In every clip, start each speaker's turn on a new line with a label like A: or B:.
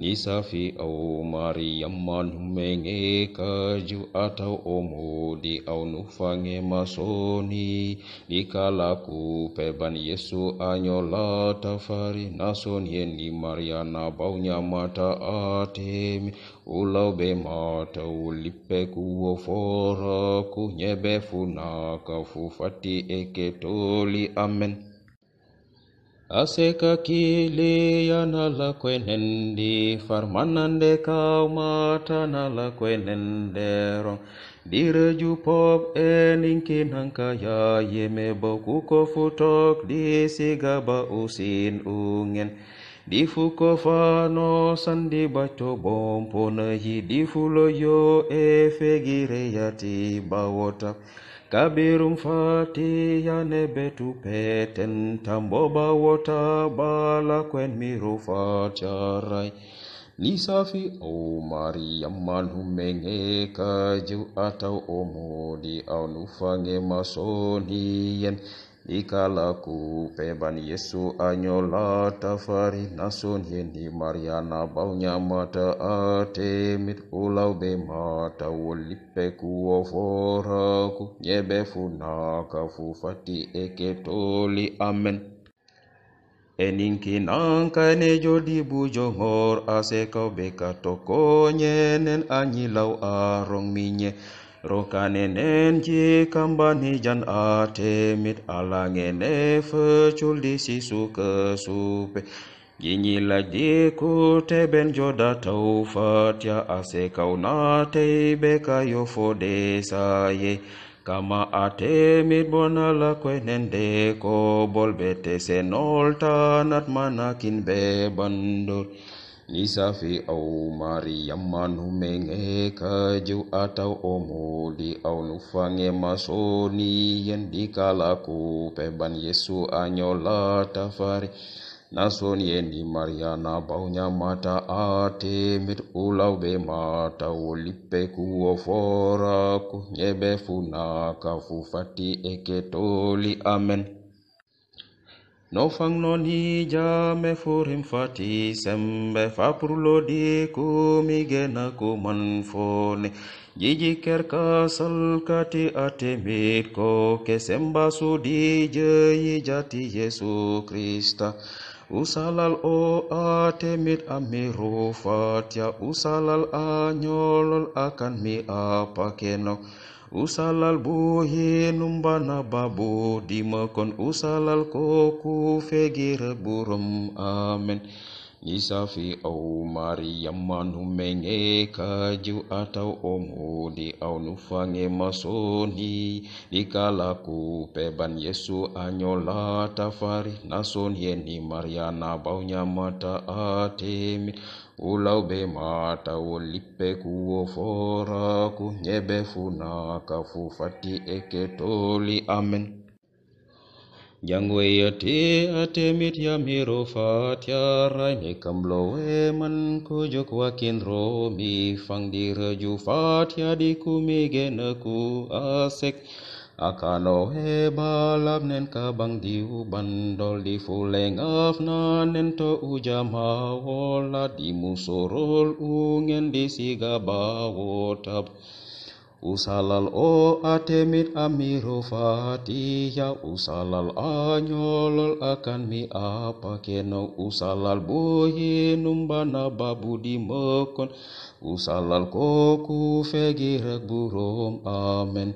A: nisafi au mari yamman humenge kaju atau omudi au nufange masoni nikalaku peban Yesu anyola tafari nason yeni Mariana baunya mata atemi ulau be mata ulipe kuo fora kunyebe funaka fufati eketoli amen aseka kili yanala kwenendi farmanande kaumatanala kwenendero direju pop eninkinanka ya yeme boku kofutok disigaba usin ungen difu kofano sandi bacco bompone yi difulo yo efegireyati bawota kabirum fati yane betu peten tamboba wota bala kwen miru facharai lisafi au maria malumenge atau omodi au nufange masoniyen ikala ku peban yesu anyola tafari nasun yeni mariana baunya mata ate mit ulau be mata wolipe kuo fora ku nyebe fati eke eketoli amen eninkinankaene jodi bujongor ase kau beka nyenen anyilau arong minye Rokanenen jikamban jan atemit alangene feculi sisu supe. Jinyi lagi ku teben joda taufat ya ase kauna teibe kayo fode saye. Kama ate bona la nende ko bol bete senol tanat manakin be bandur nisafi au mariamanu mengeka juu atau omuli au nufange masoni la kupeban yesu anyola tafari nasoni yendi mariana baunya mata ate mit ulau be mata ulipe kuofora fora funaka fufati eketoli amen Nofang noni jame furim fati sembe fapurlo di kumigena fone. Jiji kerka sal kati atemir ko kesemba sudi jeyi jati Yesu Krista. Usalal o atemit amiru fatia usalal anyolol akan mi apa kan kenok usalal buhi numbana babu dimakon usalal koku fegir burum amen isa fi au mari yamma nu menge kaju atau omu di au nu fange masoni di kala ku peban yesu anyola tafari nason yeni mariana baunya mata atemi ulau be mata lippe kuo fora ku nyebe funa kafu fati eke toli amen Yangwe ya te a te mit ya ne kam we man ko jo kwa kin ro mi fang di ra ju fa tia di ku mi ku a sek a ka nen ka bang u ban di fu leng af na nen to u ja di mu so di si ba wo Usalal o atemit amiru fatiya usalal anyolol akan mi apa keno usalal buhi numbana babu di mekon usalal koku fegirek burom amen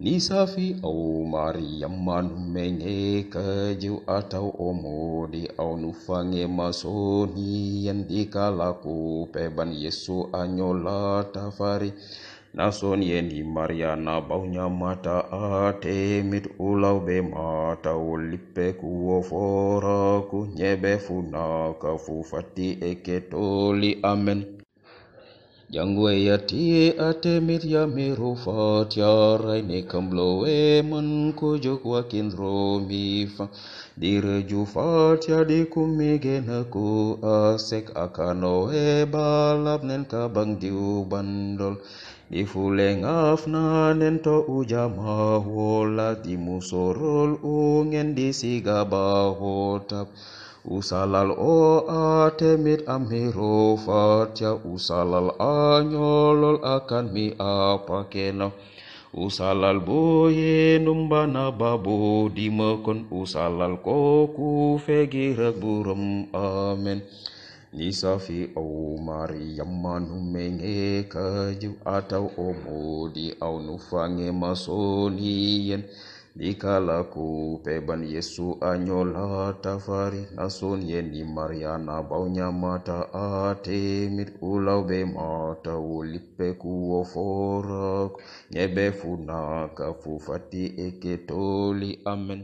A: Nisafi au Mariam manu menge keju atau omodi au nufange masoni yang dikalaku peban Yesu anyola tafari na mariyana bawuɲamata maria na baunya mata ate mit ulau ku mata ulipe kuo ka fu funa kafufati eketoli amen ti ate mitya miru fatya raine kambloe man kujok wakin romifa direju fatya dikumigena ku asek akanoe balap nen bandol diubandol Ifuleng afna nento ujama di timusorol ungen disiga bahotap Usalal o atemit amhiro fatya usalal anyolol akan mi apa apakeno usalal boye numbana babu dimakon usalal koku fegir buram amen nisafi au mari manu menge kaju atau omudi au nufange masoniyen Nikala kupe ban Yesu anyola tafari nason yeni ni Mariana baunya mata ate mit ulaube mata ulipe kuoforak nyebe funaka fufati eketoli amen.